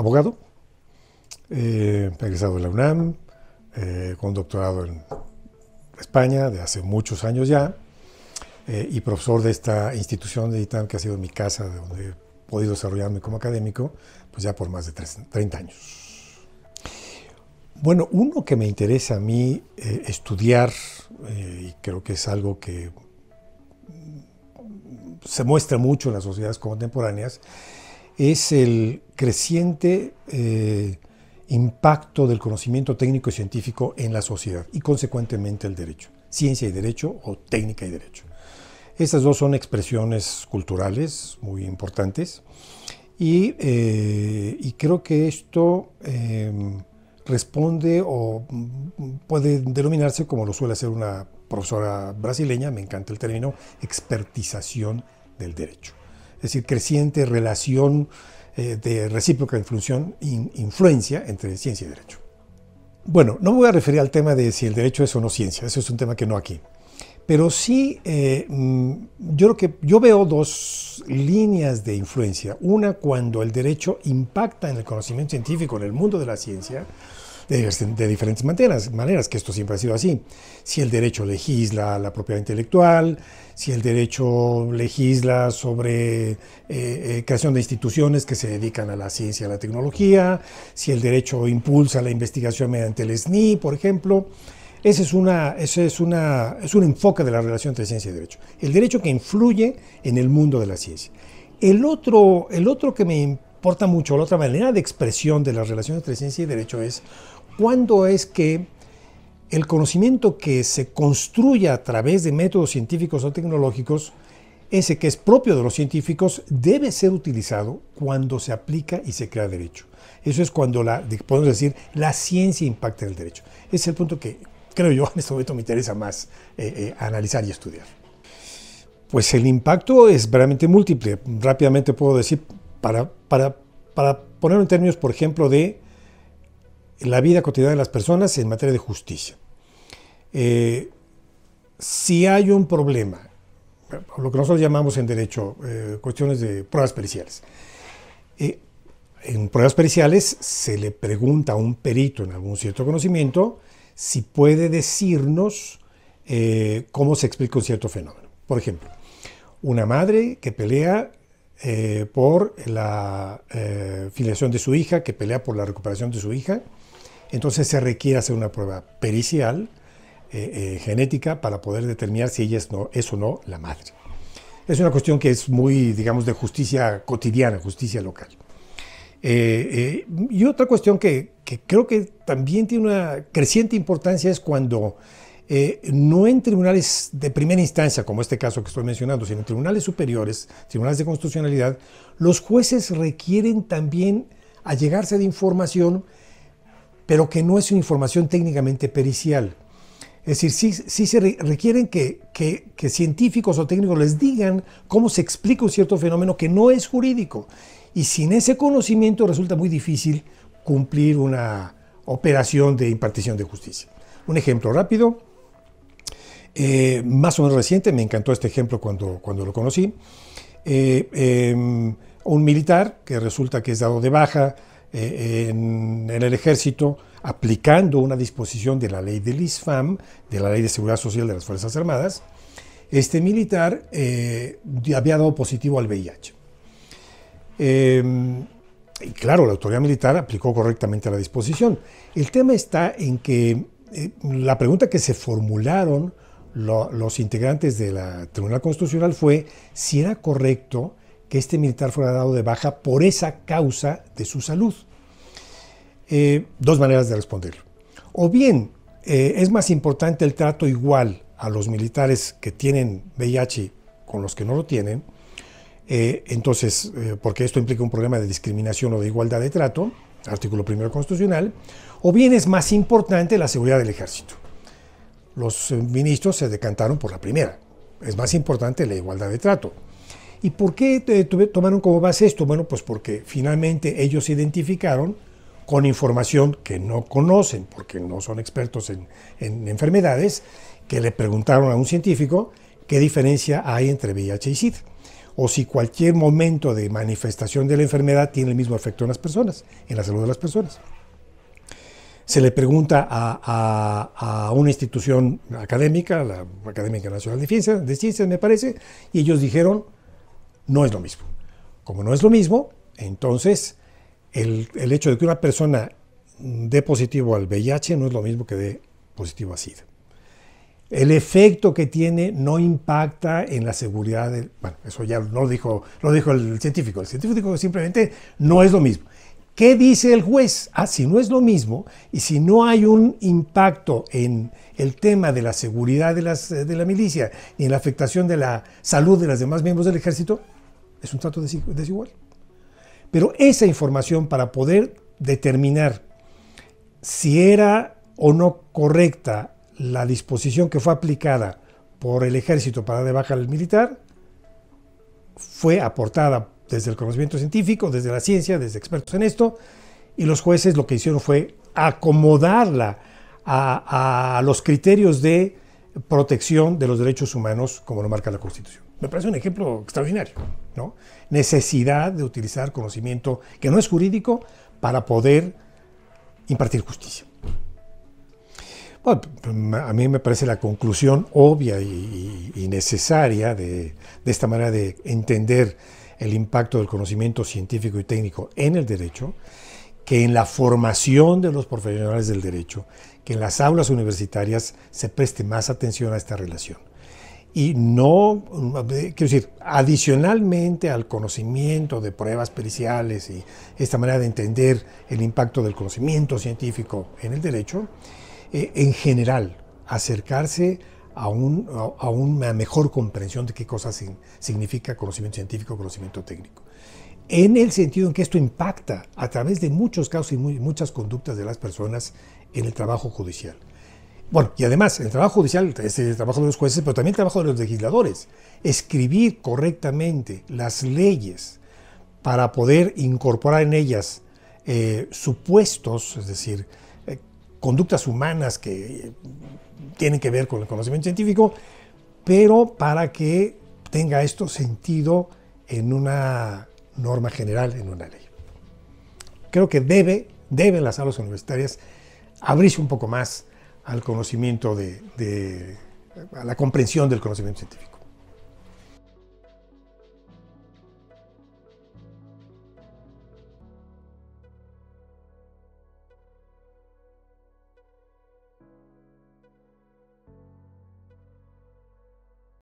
abogado, eh, egresado de la UNAM, eh, con doctorado en España de hace muchos años ya, eh, y profesor de esta institución de ITAM que ha sido mi casa, donde he podido desarrollarme como académico, pues ya por más de 30 años. Bueno, uno que me interesa a mí eh, estudiar, y creo que es algo que se muestra mucho en las sociedades contemporáneas, es el creciente eh, impacto del conocimiento técnico y científico en la sociedad y consecuentemente el derecho, ciencia y derecho o técnica y derecho. Estas dos son expresiones culturales muy importantes y, eh, creo que esto em, responde o puede denominarse como lo suele hacer una profesora brasileña, me encanta el término, expertización del derecho es decir, creciente relación eh, de recíproca influencia entre ciencia y derecho. Bueno, no me voy a referir al tema de si el derecho es o no ciencia, eso es un tema que no aquí. Pero sí, eh, mm, yo, creo que, yo veo dos líneas de influencia. Una, cuando el derecho impacta en el conocimiento científico, en el mundo de la ciencia, de, diferentes maneras, maneras, que esto siempre ha sido así. Si el derecho legisla la propiedad intelectual, si el derecho legisla sobre eh, eh, creación de instituciones que se dedican a la ciencia y a la tecnología, si el derecho impulsa la investigación mediante el SNI, por ejemplo. Ese es, una, ese es, una, es un enfoque de la relación entre ciencia y derecho. El derecho que influye en el mundo de la ciencia. El otro, el otro que me importa mucho, la otra manera de expresión de la relación entre ciencia y derecho es cuándo es que el conocimiento que se construya a través de métodos científicos o tecnológicos, ese que es propio de los científicos, debe ser utilizado cuando se aplica y se crea derecho. Eso es cuando la, podemos decir la ciencia impacta en el derecho. Ese es el punto que creo yo en este momento me interesa más eh, eh, analizar y estudiar. Pues el impacto es verdaderamente múltiple. Rápidamente puedo decir, para, para, para ponerlo en términos, por ejemplo, de la vida cotidiana de las personas en materia de justicia. Eh, si hay un problema, lo que nosotros llamamos en derecho eh, cuestiones de pruebas periciales, eh, en pruebas periciales se le pregunta a un perito en algún cierto conocimiento si puede decirnos cómo se explica un cierto fenómeno. Por ejemplo, una madre que pelea eh, por la eh, filiación de su hija, que pelea por la recuperación de su hija. Entonces se requiere hacer una prueba pericial, eh, genética, para poder determinar si ella es, no, es o no la madre. Es una cuestión que es muy, digamos, de justicia cotidiana, justicia local. y otra cuestión que, que creo que también tiene una creciente importancia es cuando eh, no en tribunales de primera instancia, como este caso que estoy mencionando, sino en tribunales superiores, tribunales de constitucionalidad, los jueces requieren también allegarse de información, pero que no es una información técnicamente pericial. Es decir, sí, se requieren que, científicos o técnicos les digan cómo se explica un cierto fenómeno que no es jurídico. Y sin ese conocimiento resulta muy difícil cumplir una operación de impartición de justicia. Un ejemplo rápido, eh, más o menos reciente, me encantó este ejemplo cuando, cuando lo conocí, eh, em, un militar que resulta que es dado de baja eh, en, el ejército aplicando una disposición de la ley del ISFAM, de la ley de seguridad social de las Fuerzas Armadas, este militar había dado positivo al VIH. Em, y claro, la autoridad militar aplicó correctamente la disposición. El tema está en que la pregunta que se formularon los integrantes de la Tribunal Constitucional fue si era correcto que este militar fuera dado de baja por esa causa de su salud. Eh, dos maneras de responderlo. O bien, eh, es más importante el trato igual a los militares que tienen VIH con los que no lo tienen, eh, entonces, porque esto implica un problema de discriminación o de igualdad de trato, artículo primero constitucional, o bien es más importante la seguridad del ejército los eh, ministros se decantaron por la primera. Es más importante la igualdad de trato. ¿Y por qué eh, tomaron como base esto? Bueno, pues porque finalmente ellos se identificaron con información que no conocen, porque no son expertos en, enfermedades, que le preguntaron a un científico qué diferencia hay entre VIH y SIDA, o si cualquier momento de manifestación de la enfermedad tiene el mismo efecto en las personas, en la salud de las personas se le pregunta a, una institución académica, la Académica Nacional de Ciencias, me parece, y ellos dijeron, no es lo mismo. Como no es lo mismo, entonces el, hecho de que una persona dé positivo al VIH no es lo mismo que dé positivo a SIDA. El efecto que tiene no impacta en la seguridad. Del, bueno, eso ya no dijo, lo dijo el científico. El científico simplemente no es lo mismo. ¿Qué dice el juez? Ah, si no es lo mismo y si no hay un impacto en el tema de la seguridad de, las, eh, de la milicia y en la afectación de la salud de los demás miembros del ejército, es un trato desigual. Pero esa información para poder determinar si era o no correcta la disposición que fue aplicada por el ejército para dar de baja al militar, fue aportada desde el conocimiento científico, desde la ciencia, desde expertos en esto, y los jueces lo que hicieron fue acomodarla a, los criterios de protección de los derechos humanos como lo marca la Constitución. Me parece un ejemplo extraordinario, ¿no? Necesidad de utilizar conocimiento que no es jurídico para poder impartir justicia. Bueno, a mí me parece la conclusión obvia y, necesaria de, esta manera de entender el impacto del conocimiento científico y técnico en el derecho, que en la formación de los profesionales del derecho, que en las aulas universitarias se preste más atención a esta relación. Y no, eh, quiero decir, adicionalmente al conocimiento de pruebas periciales y esta manera de entender el impacto del conocimiento científico en el derecho, eh, en general, acercarse a, a, una mejor comprensión de qué cosa significa conocimiento científico, conocimiento técnico. En el sentido en que esto impacta a través de muchos casos y muchas conductas de las personas en el trabajo judicial. Bueno, y además, el trabajo judicial es el trabajo de los jueces, pero también el trabajo de los legisladores. Escribir correctamente las leyes para poder incorporar en ellas eh, supuestos, es decir, conductas humanas que tienen que ver con el conocimiento científico, pero para que tenga esto sentido en una norma general, en una ley. Creo que debe, deben las aulas universitarias abrirse un poco más al conocimiento de, de a la comprensión del conocimiento científico.